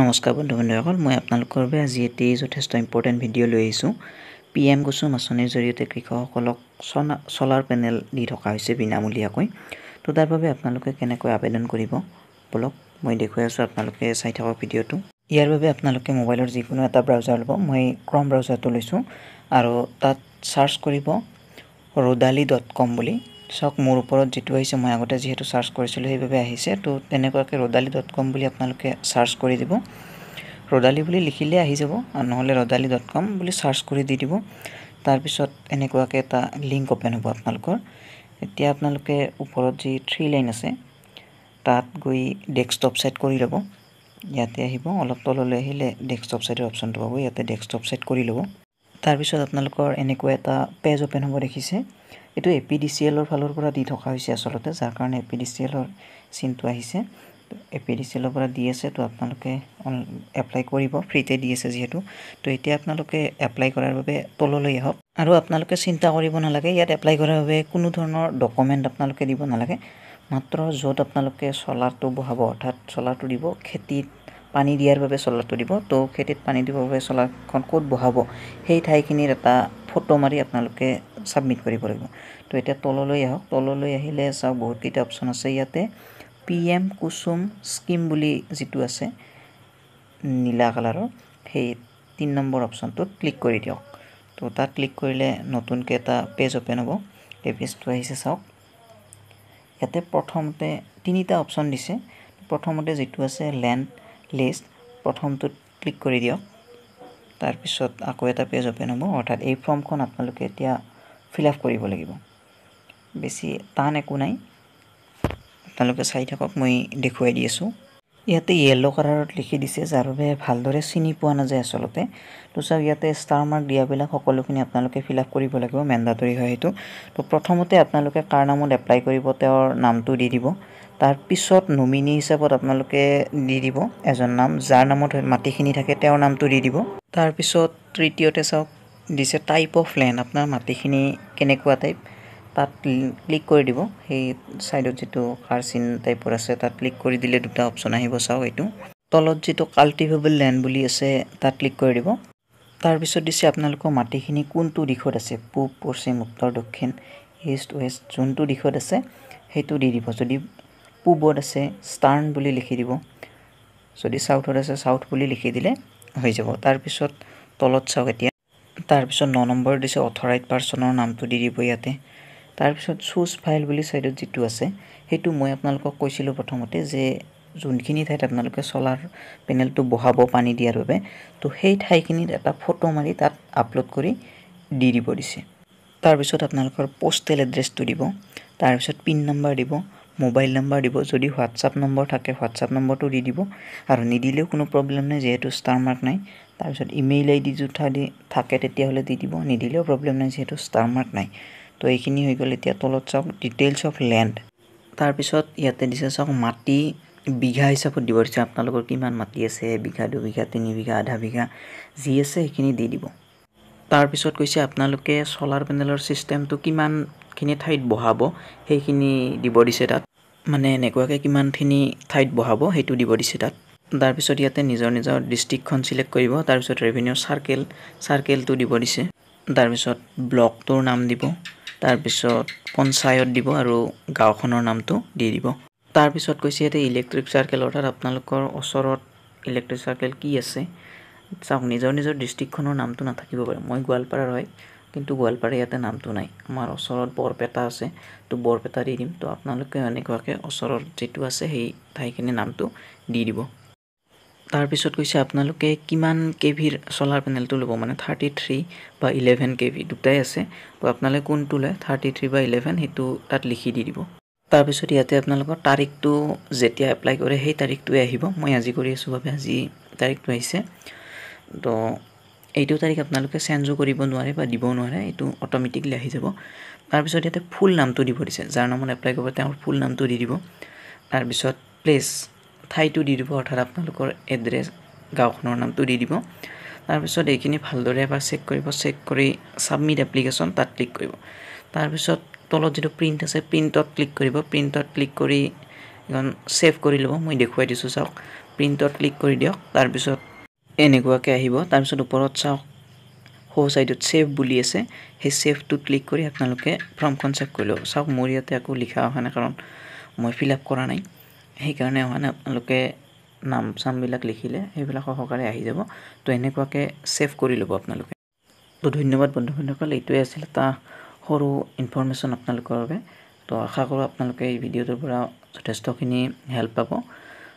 নমস্কাৰ বন্ধু বান্ধৱীসকল মই আপোনালোকৰ বাবে আজি এটি যথেষ্ট ইম্পৰ্টেণ্ট ভিডিঅ' লৈ আহিছোঁ পি এম কুচুম আঁচনিৰ জৰিয়তে কৃষকসকলক চনা চ'লাৰ পেনেল দি থকা হৈছে বিনামূলীয়াকৈ তো তাৰ বাবে আপোনালোকে কেনেকৈ আবেদন কৰিব বোলক মই দেখুৱাই আছোঁ আপোনালোকে চাই থকা ভিডিঅ'টো ইয়াৰ বাবে আপোনালোকে মোবাইলৰ যিকোনো এটা ব্ৰাউজাৰ ল'ব মই ক্ৰম ব্ৰাউজাৰটো লৈছোঁ আৰু তাত চাৰ্চ কৰিব ৰ'দালি ডট কম বুলি চাওক মোৰ ওপৰত যিটো আহিছে মই আগতে যিহেতু চাৰ্চ কৰিছিলোঁ সেইবাবে আহিছে তো তেনেকুৱাকৈ ৰদালি ডট কম বুলি আপোনালোকে চাৰ্চ কৰি দিব ৰদালি বুলি লিখিলে আহি যাব আৰু নহ'লে ৰদালি ডট কম বুলি চাৰ্চ কৰি দি দিব তাৰপিছত এনেকুৱাকৈ এটা লিংক অ'পেন হ'ব আপোনালোকৰ এতিয়া আপোনালোকে ওপৰত যি থ্ৰী লাইন আছে তাত গৈ ডেস্কটপ ছেট কৰি ল'ব ইয়াতে আহিব অলপ তললৈ আহিলে ডেস্কটপ ছাইটৰ অপশ্যনটো পাব ইয়াতে ডেস্কটপ ছেট কৰি ল'ব তাৰপিছত আপোনালোকৰ এনেকুৱা এটা পেজ অ'পেন হ'ব দেখিছে এইটো এ পি ডি চি এলৰ ফালৰ পৰা দি থকা হৈছে আচলতে যাৰ কাৰণে এ পি ডি চি এলৰ চিনটো আহিছে তো এ পি ডি চি এলৰ পৰা দি আছে তো আপোনালোকে এপ্লাই কৰিব ফ্ৰীতে দি আছে যিহেতু তো এতিয়া আপোনালোকে এপ্লাই কৰাৰ বাবে তললৈ আহক আৰু আপোনালোকে চিন্তা কৰিব নালাগে ইয়াত এপ্লাই কৰাৰ বাবে কোনো ধৰণৰ ডকুমেণ্ট আপোনালোকে দিব নালাগে মাত্ৰ য'ত আপোনালোকে চ'লাৰটো বহাব অৰ্থাৎ চ'লাৰটো দিব খেতিত পানী দিয়াৰ বাবে চ'লাৰটো দিব তো খেতিত পানী দিবৰ বাবে চ'লাৰখন ক'ত বহাব সেই ঠাইখিনিৰ এটা ফটো মাৰি আপোনালোকে ছাবমিট কৰিব লাগিব তো এতিয়া তললৈ আহক তললৈ আহিলে চাওক বহুতকেইটা অপশ্যন আছে ইয়াতে পি এম কুচুম স্কিম বুলি যিটো আছে নীলা কালাৰৰ সেই তিনি নম্বৰ অপশ্যনটোত ক্লিক কৰি দিয়ক তো তাত ক্লিক কৰিলে নতুনকৈ এটা পেজ অ'পেন হ'ব এই পেজটো আহিছে চাওক ইয়াতে প্ৰথমতে তিনিটা অপশ্যন দিছে প্ৰথমতে যিটো আছে লেণ্ড লিষ্ট প্ৰথমটোত ক্লিক কৰি দিয়ক তাৰপিছত আকৌ এটা পেজ অ'পেন হ'ব অৰ্থাৎ এই ফৰ্মখন আপোনালোকে এতিয়া ফিল আপ কৰিব লাগিব বেছি টান একো নাই আপোনালোকে চাই থাকক মই দেখুৱাই দি আছোঁ ইয়াতে য়েল্ল' কালাৰত লিখি দিছে যাৰ বাবে ভালদৰে চিনি পোৱা নাযায় আচলতে তো চাওক ইয়াতে ষ্টাৰ মাৰ্ক দিয়াবিলাক সকলোখিনি আপোনালোকে ফিল আপ কৰিব লাগিব মেণ্ডাটৰী হয় সেইটো তো প্ৰথমতে আপোনালোকে কাৰ নামত এপ্লাই কৰিব তেওঁৰ নামটো দি দিব তাৰপিছত নমিনি হিচাপত আপোনালোকে দি দিব এজন নাম যাৰ নামত মাটিখিনি থাকে তেওঁৰ নামটো দি দিব তাৰপিছত তৃতীয়তে চাওক দিছে টাইপ অফ লেণ্ড আপোনাৰ মাটিখিনি কেনেকুৱা টাইপ তাত ক্লিক কৰি দিব সেই ছাইডত যিটো কাৰ চিন টাইপৰ আছে তাত ক্লিক কৰি দিলে দুটা অপশ্যন আহিব চাওক এইটো তলত যিটো কাল্টিভেবল লেণ্ড বুলি আছে তাত ক্লিক কৰি দিব তাৰপিছত দিছে আপোনালোকৰ মাটিখিনি কোনটো দিশত আছে পূব পশ্চিম উত্তৰ দক্ষিণ ইষ্ট ৱেষ্ট যোনটো দিশত আছে সেইটো দি দিব যদি পূবত আছে ষ্টাৰ্ণ বুলি লিখি দিব যদি চাউথত আছে ছাউথ বুলি লিখি দিলে হৈ যাব তাৰপিছত তলত চাওক এতিয়া তাৰপিছত ন নম্বৰ দিছে অথৰাইজ পাৰ্চনৰ নামটো দি দিব ইয়াতে তাৰপিছত চুজ ফাইল বুলি ছাইডত যিটো আছে সেইটো মই আপোনালোকক কৈছিলোঁ প্ৰথমতে যে যোনখিনি ঠাইত আপোনালোকে চলাৰ পেনেলটো বহাব পানী দিয়াৰ বাবে তো সেই ঠাইখিনিত এটা ফটো মাৰি তাত আপলোড কৰি দি দিব দিছে তাৰপিছত আপোনালোকৰ পষ্টেল এড্ৰেছটো দিব তাৰপিছত পিন নম্বৰ দিব মোবাইল নম্বৰ দিব যদি হোৱাটছআপ নম্বৰ থাকে হোৱাটছআপ নম্বৰটো দি দিব আৰু নিদিলেও কোনো প্ৰব্লেম নাই যিহেতু ষ্টাৰ মাৰ্ক নাই তাৰপিছত ইমেইল আই ডি যোঠা দি থাকে তেতিয়াহ'লে দি দিব নিদিলেও প্ৰব্লেম নাই যিহেতু ষ্টাৰ মাৰ্ক নাই তো এইখিনি হৈ গ'ল এতিয়া তলত চাওক ডিটেইলছ অফ লেণ্ড তাৰপিছত ইয়াতে দিছে চাওক মাটি বিঘা হিচাপত দিব দিছে আপোনালোকৰ কিমান মাটি আছে এবিঘা দুবিঘা তিনি বিঘা আধা বিঘা যি আছে সেইখিনি দি দিব তাৰপিছত কৈছে আপোনালোকে চ'লাৰ পেনেলৰ ছিষ্টেমটো কিমানখিনি ঠাইত বহাব সেইখিনি দিব দিছে তাত মানে এনেকুৱাকৈ কিমানখিনি ঠাইত বহাব সেইটো দিব দিছে তাত তাৰপিছত ইয়াতে নিজৰ নিজৰ ডিষ্ট্ৰিক্টখন চিলেক্ট কৰিব তাৰপিছত ৰেভিনিউ চাৰ্কেল চাৰ্কেলটো দিব দিছে তাৰপিছত ব্লকটোৰ নাম দিব তাৰপিছত পঞ্চায়ত দিব আৰু গাঁওখনৰ নামটো দি দিব তাৰপিছত কৈছে ইয়াতে ইলেক্ট্ৰিক চাৰ্কেল অৰ্থাৎ আপোনালোকৰ ওচৰত ইলেক্ট্ৰিক চাৰ্কেল কি আছে চাওক নিজৰ নিজৰ ডিষ্ট্ৰিক্টখনৰ নামটো নাথাকিব পাৰে মই গোৱালপাৰাৰ হয় কিন্তু গোৱালপাৰা ইয়াতে নামটো নাই আমাৰ ওচৰত বৰপেটা আছে তো বৰপেটা দি দিম তো আপোনালোকে এনেকুৱাকৈ ওচৰত যিটো আছে সেই ঠাইখিনিৰ নামটো দি দিব তাৰপিছত কৈছে আপোনালোকে কিমান কে ভিৰ চ'লাৰ পেনেলটো ল'ব মানে থাৰ্টি থ্ৰী বা ইলেভেন কে ভি দুটাই আছে তো আপোনালোকে কোনটো লয় থাৰ্টি থ্ৰী বা ইলেভেন সেইটো তাত লিখি দি দিব তাৰপিছত ইয়াতে আপোনালোকৰ তাৰিখটো যেতিয়া এপ্লাই কৰে সেই তাৰিখটোৱে আহিব মই আজি কৰি আছোঁ বাবে আজি তাৰিখটো আহিছে তো এইটো তাৰিখ আপোনালোকে চেঞ্জো কৰিব নোৱাৰে বা দিব নোৱাৰে এইটো অট'মেটিকলি আহি যাব তাৰপিছত ইয়াতে ফুল নামটো দিব দিছে যাৰ নামত এপ্লাই কৰিব তেওঁৰ ফুল নামটো দি দিব তাৰপিছত প্লেছ ঠাইটো দি দিব অৰ্থাৎ আপোনালোকৰ এড্ৰেছ গাঁওখনৰ নামটো দি দিব তাৰপিছত এইখিনি ভালদৰে এবাৰ চেক কৰিব চেক কৰি ছাবমিট এপ্লিকেশ্যন তাত ক্লিক কৰিব তাৰপিছত তলত যিটো প্ৰিণ্ট আছে প্ৰিণ্টত ক্লিক কৰিব প্ৰিণ্টত ক্লিক কৰি এখন ছেভ কৰি ল'ব মই দেখুৱাই দিছোঁ চাওক প্ৰিণ্টত ক্লিক কৰি দিয়ক তাৰপিছত এনেকুৱাকৈ আহিব তাৰপিছত ওপৰত চাওক সৌ ছাইডত ছেভ বুলি আছে সেই ছেভটোত ক্লিক কৰি আপোনালোকে ফৰ্মখন ছেভ কৰি ল'ব চাওক মোৰ ইয়াতে একো লিখা অহা নাই কাৰণ মই ফিল আপ কৰা নাই সেইকাৰণে আপোনালোকে নাম চামবিলাক লিখিলে সেইবিলাক সহকাৰে আহি যাব তো এনেকুৱাকৈ ছেভ কৰি ল'ব আপোনালোকে তো ধন্যবাদ বন্ধু বান্ধৱসকল এইটোৱে আছিল এটা সৰু ইনফৰ্মেশ্যন আপোনালোকৰ বাবে তো আশা কৰোঁ আপোনালোকে এই ভিডিঅ'টোৰ পৰা যথেষ্টখিনি হেল্প পাব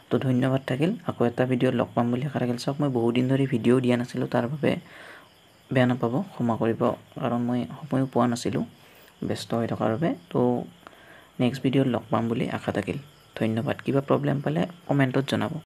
তো ধন্যবাদ থাকিল আকৌ এটা ভিডিঅ' লগ পাম বুলি আশা থাকিল চাওক মই বহুত দিন ধৰি ভিডিঅ' দিয়া নাছিলোঁ তাৰ বাবে বেয়া নাপাব ক্ষমা কৰিব কাৰণ মই সময়ো পোৱা নাছিলোঁ ব্যস্ত হৈ থকাৰ বাবে তো নেক্সট ভিডিঅ'ত লগ পাম বুলি আশা থাকিল ধন্যবাদ কিবা প্ৰব্লেম পালে কমেণ্টত জনাব